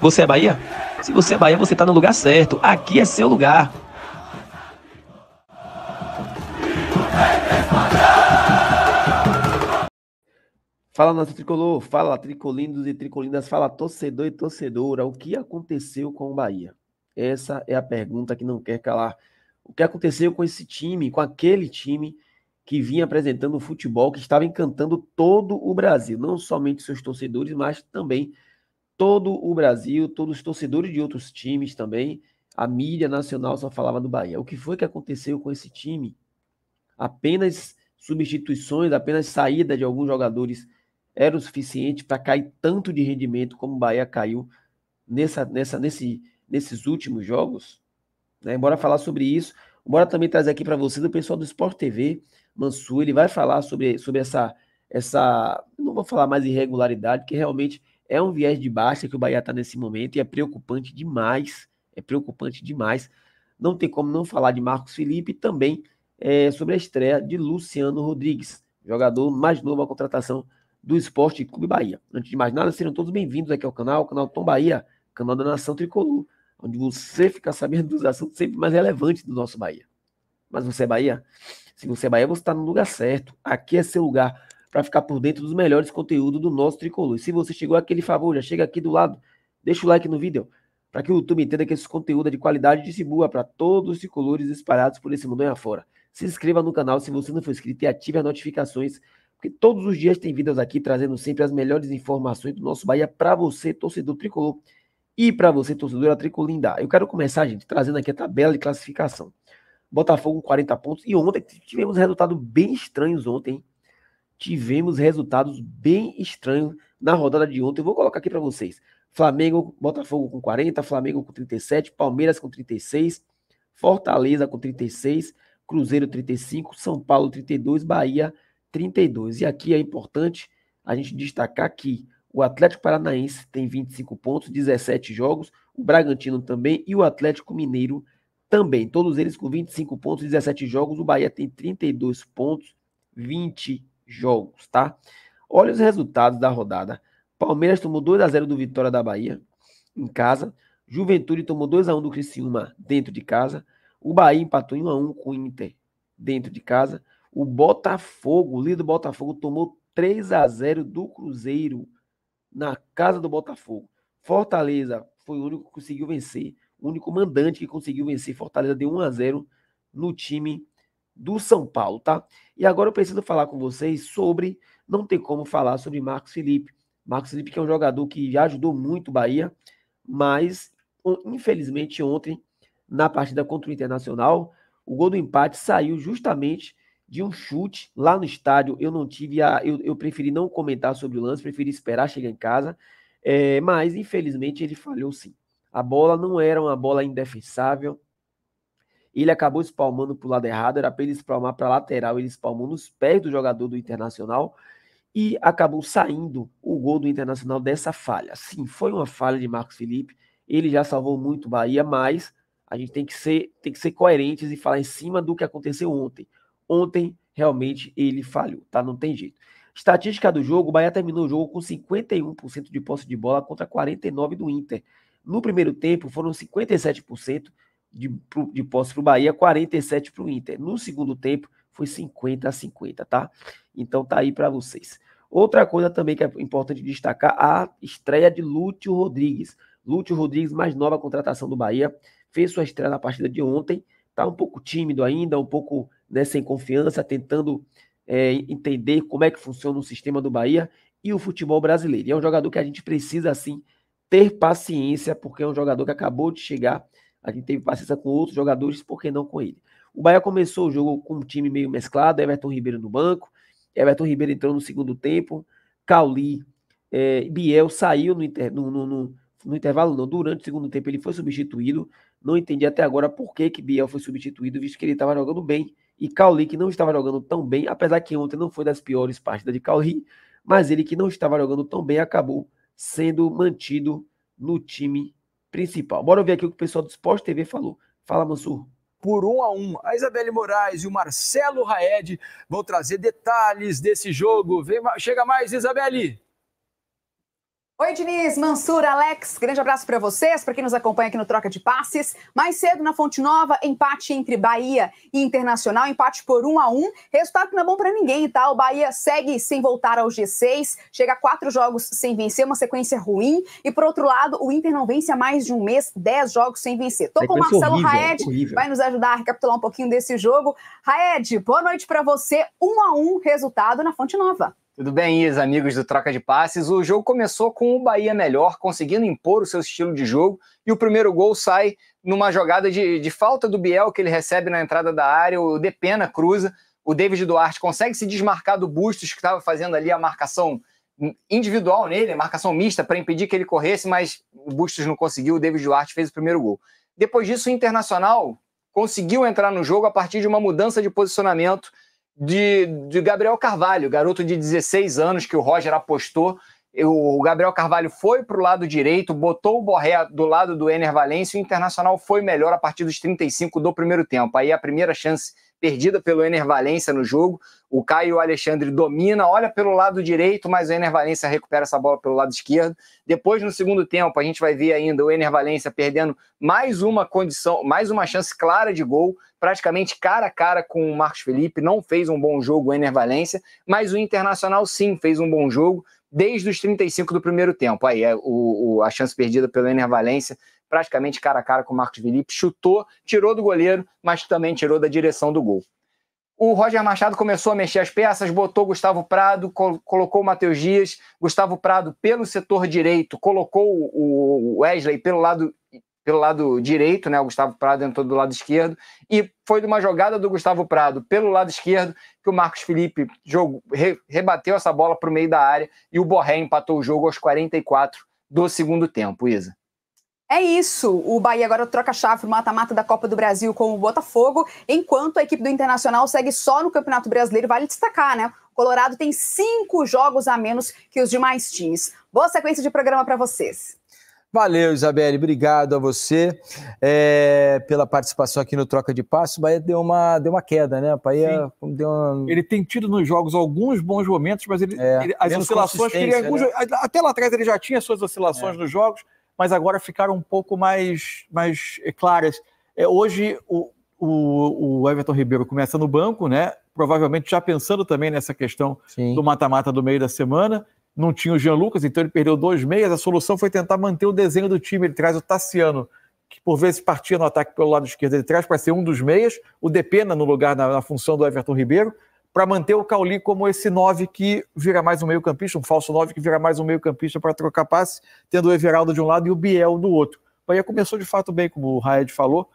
Você é Bahia? Se você é Bahia, você está no lugar certo. Aqui é seu lugar. Fala nosso tricolor, fala tricolindos e tricolindas, fala torcedor e torcedora. O que aconteceu com o Bahia? Essa é a pergunta que não quer calar. O que aconteceu com esse time, com aquele time que vinha apresentando o futebol que estava encantando todo o Brasil, não somente seus torcedores, mas também todo o Brasil, todos os torcedores de outros times também, a mídia nacional só falava do Bahia. O que foi que aconteceu com esse time? Apenas substituições, apenas saída de alguns jogadores era o suficiente para cair tanto de rendimento como o Bahia caiu nessa, nessa, nesse, nesses últimos jogos? Né? Bora falar sobre isso. Bora também trazer aqui para vocês o pessoal do Sport TV, Mansu, ele vai falar sobre, sobre essa, essa, não vou falar mais irregularidade, que realmente é um viés de baixa que o Bahia está nesse momento e é preocupante demais. É preocupante demais. Não tem como não falar de Marcos Felipe e também é, sobre a estreia de Luciano Rodrigues, jogador mais novo à contratação do Esporte Clube Bahia. Antes de mais nada, sejam todos bem-vindos aqui ao canal, canal Tom Bahia, canal da Nação Tricolor, onde você fica sabendo dos assuntos sempre mais relevantes do nosso Bahia. Mas você é Bahia? Se você é Bahia, você está no lugar certo. Aqui é seu lugar para ficar por dentro dos melhores conteúdos do nosso tricolor. E se você chegou aquele favor, já chega aqui do lado, deixa o like no vídeo, para que o YouTube entenda que esse conteúdo é de qualidade e boa para todos os tricolores espalhados por esse mundo afora. Se inscreva no canal se você não for inscrito e ative as notificações, porque todos os dias tem vídeos aqui trazendo sempre as melhores informações do nosso Bahia para você, torcedor tricolor, e para você, torcedora tricolinda. Eu quero começar, gente, trazendo aqui a tabela de classificação. Botafogo com 40 pontos. E ontem tivemos resultados bem estranhos ontem. Hein? tivemos resultados bem estranhos na rodada de ontem. Eu vou colocar aqui para vocês. Flamengo, Botafogo com 40, Flamengo com 37, Palmeiras com 36, Fortaleza com 36, Cruzeiro 35, São Paulo 32, Bahia 32. E aqui é importante a gente destacar que o Atlético Paranaense tem 25 pontos, 17 jogos, o Bragantino também e o Atlético Mineiro também. Todos eles com 25 pontos, 17 jogos. O Bahia tem 32 pontos, 20 jogos, tá? Olha os resultados da rodada. Palmeiras tomou 2 x 0 do Vitória da Bahia em casa. Juventude tomou 2 x 1 do Criciúma dentro de casa. O Bahia empatou em 1 x 1 com o Inter dentro de casa. O Botafogo, o líder do Botafogo tomou 3 x 0 do Cruzeiro na casa do Botafogo. Fortaleza foi o único que conseguiu vencer, o único mandante que conseguiu vencer Fortaleza deu 1 x 0 no time do São Paulo, tá? E agora eu preciso falar com vocês sobre, não tem como falar sobre Marcos Felipe. Marcos Felipe que é um jogador que já ajudou muito o Bahia, mas infelizmente ontem na partida contra o Internacional, o gol do empate saiu justamente de um chute lá no estádio. Eu não tive a, eu, eu preferi não comentar sobre o lance, preferi esperar chegar em casa. É, mas infelizmente ele falhou sim. A bola não era uma bola indefensável, ele acabou espalmando para o lado errado, era para ele espalmar para a lateral, ele espalmou nos pés do jogador do Internacional e acabou saindo o gol do Internacional dessa falha. Sim, foi uma falha de Marcos Felipe, ele já salvou muito o Bahia, mas a gente tem que ser, tem que ser coerentes e falar em cima do que aconteceu ontem. Ontem, realmente, ele falhou, tá? Não tem jeito. Estatística do jogo, o Bahia terminou o jogo com 51% de posse de bola contra 49% do Inter. No primeiro tempo, foram 57%, de, de posse para o Bahia, 47 para o Inter. No segundo tempo, foi 50 a 50, tá? Então tá aí para vocês. Outra coisa também que é importante destacar, a estreia de Lúcio Rodrigues. Lúcio Rodrigues, mais nova contratação do Bahia, fez sua estreia na partida de ontem, tá um pouco tímido ainda, um pouco né, sem confiança, tentando é, entender como é que funciona o sistema do Bahia e o futebol brasileiro. E é um jogador que a gente precisa, assim, ter paciência, porque é um jogador que acabou de chegar a gente teve paciência com outros jogadores, por que não com ele? O Bahia começou o jogo com um time meio mesclado, Everton Ribeiro no banco, Everton Ribeiro entrou no segundo tempo, Cauli, é, Biel saiu no, inter, no, no, no, no, intervalo, não, durante o segundo tempo ele foi substituído, não entendi até agora por que, que Biel foi substituído, visto que ele estava jogando bem, e Cauli que não estava jogando tão bem, apesar que ontem não foi das piores partidas de Cauli, mas ele que não estava jogando tão bem acabou sendo mantido no time principal. Bora ver aqui o que o pessoal do Esporte TV falou. Fala, Mansur por um a um. A Isabelle Moraes e o Marcelo Raed vão trazer detalhes desse jogo. Vem, chega mais, Isabelle! Oi, Diniz, Mansur, Alex, grande abraço para vocês, para quem nos acompanha aqui no Troca de Passes. Mais cedo na Fonte Nova, empate entre Bahia e Internacional, empate por 1 um a 1 um. Resultado que não é bom para ninguém, tá? O Bahia segue sem voltar ao G6, chega a quatro jogos sem vencer, uma sequência ruim. E por outro lado, o Inter não vence há mais de um mês, dez jogos sem vencer. Tô com o Marcelo horrível, Raed, horrível. vai nos ajudar a recapitular um pouquinho desse jogo. Raed, boa noite para você. 1 um a 1 resultado na Fonte Nova. Tudo bem, Is, amigos do Troca de Passes. O jogo começou com o Bahia melhor, conseguindo impor o seu estilo de jogo, e o primeiro gol sai numa jogada de, de falta do Biel que ele recebe na entrada da área, o Depena cruza, o David Duarte consegue se desmarcar do Bustos, que estava fazendo ali a marcação individual nele, a marcação mista, para impedir que ele corresse, mas o Bustos não conseguiu, o David Duarte fez o primeiro gol. Depois disso, o Internacional conseguiu entrar no jogo a partir de uma mudança de posicionamento de, de Gabriel Carvalho, garoto de 16 anos que o Roger apostou. O Gabriel Carvalho foi para o lado direito, botou o Borré do lado do Ener Valencia e o Internacional foi melhor a partir dos 35 do primeiro tempo. Aí a primeira chance perdida pelo Ener Valência no jogo. O Caio Alexandre domina, olha pelo lado direito, mas o Ener Valência recupera essa bola pelo lado esquerdo. Depois, no segundo tempo, a gente vai ver ainda o Ener Valência perdendo mais uma condição, mais uma chance clara de gol, praticamente cara a cara com o Marcos Felipe. Não fez um bom jogo o Ener Valência, mas o Internacional sim fez um bom jogo desde os 35 do primeiro tempo. Aí é o, o, a chance perdida pelo Ener Valência, praticamente cara a cara com o Marcos Felipe, chutou, tirou do goleiro, mas também tirou da direção do gol. O Roger Machado começou a mexer as peças, botou Gustavo Prado, col colocou o Matheus Dias, Gustavo Prado pelo setor direito, colocou o Wesley pelo lado pelo lado direito, né? O Gustavo Prado entrou do lado esquerdo. E foi de uma jogada do Gustavo Prado pelo lado esquerdo que o Marcos Felipe jogou, re, rebateu essa bola para o meio da área e o Borré empatou o jogo aos 44 do segundo tempo, Isa. É isso. O Bahia agora troca chave no mata-mata da Copa do Brasil com o Botafogo, enquanto a equipe do Internacional segue só no Campeonato Brasileiro. Vale destacar, né? O Colorado tem cinco jogos a menos que os demais times. Boa sequência de programa para vocês. Valeu, Isabelle, obrigado a você é, pela participação aqui no Troca de passos O Bahia deu uma, deu uma queda, né? O Bahia deu uma... Ele tem tido nos jogos alguns bons momentos, mas ele, é, ele as oscilações. Ele, alguns, né? Até lá atrás ele já tinha suas oscilações é. nos jogos, mas agora ficaram um pouco mais, mais eh, claras. É, hoje, o, o, o, Everton Ribeiro começa no banco, né? Provavelmente já pensando também nessa questão Sim. do mata-mata do meio da semana não tinha o Jean Lucas, então ele perdeu dois meias. A solução foi tentar manter o desenho do time. Ele traz o Tassiano, que por vezes partia no ataque pelo lado esquerdo, ele traz para ser um dos meias, o Depena no lugar, na, na função do Everton Ribeiro, para manter o Cauli como esse nove que vira mais um meio-campista, um falso nove que vira mais um meio-campista para trocar passe, tendo o Everaldo de um lado e o Biel do outro. O Bahia começou de fato bem, como o Raed falou.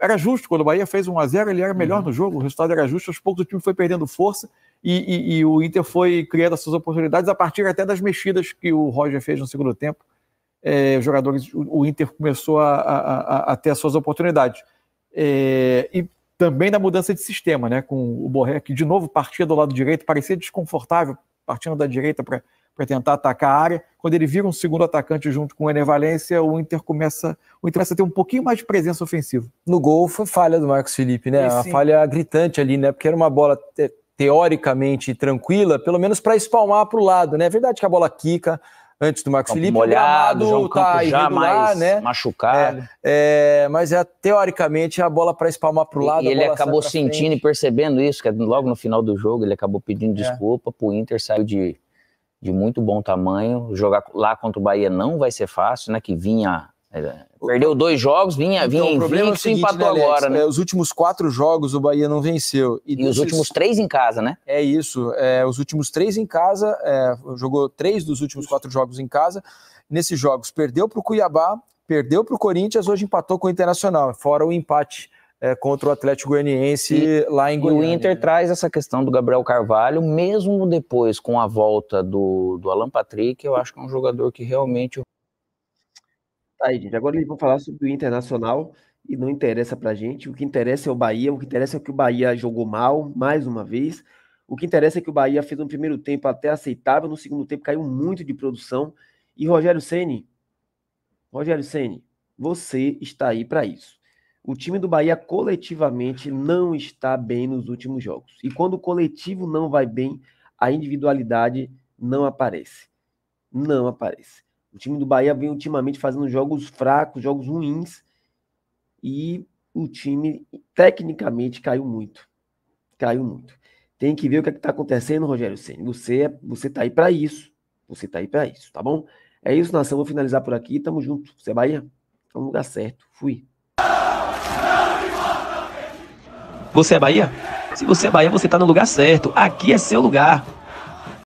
Era justo, quando o Bahia fez 1 a 0 ele era melhor uhum. no jogo, o resultado era justo. Aos poucos o time foi perdendo força e, e, e, o Inter foi criando essas oportunidades a partir até das mexidas que o Roger fez no segundo tempo. É, os jogadores, o, Inter começou a, a, a, ter as suas oportunidades. É, e também da mudança de sistema, né? Com o Borré, que de novo partia do lado direito, parecia desconfortável, partindo da direita para tentar atacar a área. Quando ele vira um segundo atacante junto com o Ené Valência, o Inter começa, o Inter começa a ter um pouquinho mais de presença ofensiva. No gol foi falha do Marcos Felipe, né? Uma falha gritante ali, né? Porque era uma bola é, teoricamente tranquila, pelo menos para espalmar para o lado, né? É verdade que a bola quica antes do Marcos Campo Felipe, molhado, João tá Campo já mais né? machucado. É, é, mas é, teoricamente é a bola para espalmar para o lado. E ele acabou sentindo e percebendo isso, que é logo no final do jogo ele acabou pedindo é. desculpa, o Inter saiu de, de muito bom tamanho. Jogar lá contra o Bahia não vai ser fácil, né? Que vinha é, perdeu dois jogos, vinha, então, vinha então, problema 20, é seguinte, empatou né, Alex, agora, né? É, os últimos quatro jogos o Bahia não venceu. E, e os últimos três em casa, né? É isso. É, os últimos três em casa, é, jogou três dos últimos quatro jogos em casa. Nesses jogos, perdeu para o Cuiabá, perdeu para o Corinthians, hoje empatou com o Internacional, fora o empate contra o Atlético Goianiense e, lá em Goiânia. E o Inter né? traz essa questão do Gabriel Carvalho, mesmo depois com a volta do, do Alan Patrick, eu acho que é um jogador que realmente Tá aí, gente. Agora eles vão falar sobre o Internacional e não interessa pra gente. O que interessa é o Bahia, o que interessa é que o Bahia jogou mal, mais uma vez. O que interessa é que o Bahia fez um primeiro tempo até aceitável, no segundo tempo caiu muito de produção. E Rogério Ceni, Rogério Ceni, você está aí para isso. O time do Bahia coletivamente não está bem nos últimos jogos. E quando o coletivo não vai bem, a individualidade não aparece. Não aparece. O time do Bahia vem ultimamente fazendo jogos fracos, jogos ruins, e o time tecnicamente caiu muito. Caiu muito. Tem que ver o que é está acontecendo, Rogério Senna. Você é, você tá aí para isso. Você está aí para isso, tá bom? É isso, nação. Vou finalizar por aqui. Tamo junto. Você é Bahia? É no lugar certo. Fui. Você é Bahia? Se você é Bahia, você está no lugar certo. Aqui é seu lugar.